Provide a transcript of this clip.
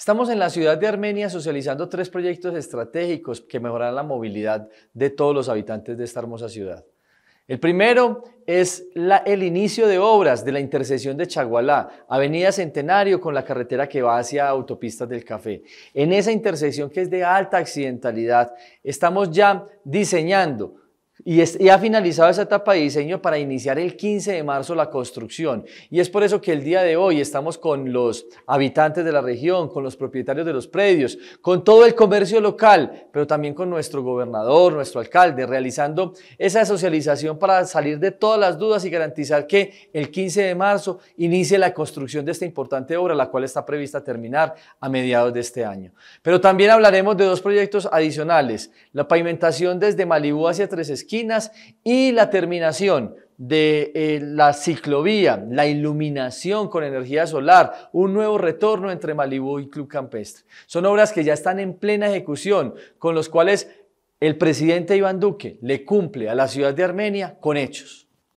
Estamos en la ciudad de Armenia socializando tres proyectos estratégicos que mejoran la movilidad de todos los habitantes de esta hermosa ciudad. El primero es el inicio de obras de la intersección de Chagualá, Avenida Centenario con la carretera que va hacia Autopistas del Café. En esa intersección que es de alta accidentalidad, estamos ya diseñando y, ha finalizado esa etapa de diseño para iniciar el 15 de marzo la construcción. Y es por eso que el día de hoy estamos con los habitantes de la región, con los propietarios de los predios, con todo el comercio local, pero también con nuestro gobernador, nuestro alcalde, realizando esa socialización para salir de todas las dudas y garantizar que el 15 de marzo inicie la construcción de esta importante obra, la cual está prevista terminar a mediados de este año. Pero también hablaremos de dos proyectos adicionales, la pavimentación desde Malibú hacia Tres Esquinas, y la terminación de eh, la ciclovía, la iluminación con energía solar, un nuevo retorno entre Malibú y Club Campestre. Son obras que ya están en plena ejecución, con los cuales el presidente Iván Duque le cumple a la ciudad de Armenia con hechos.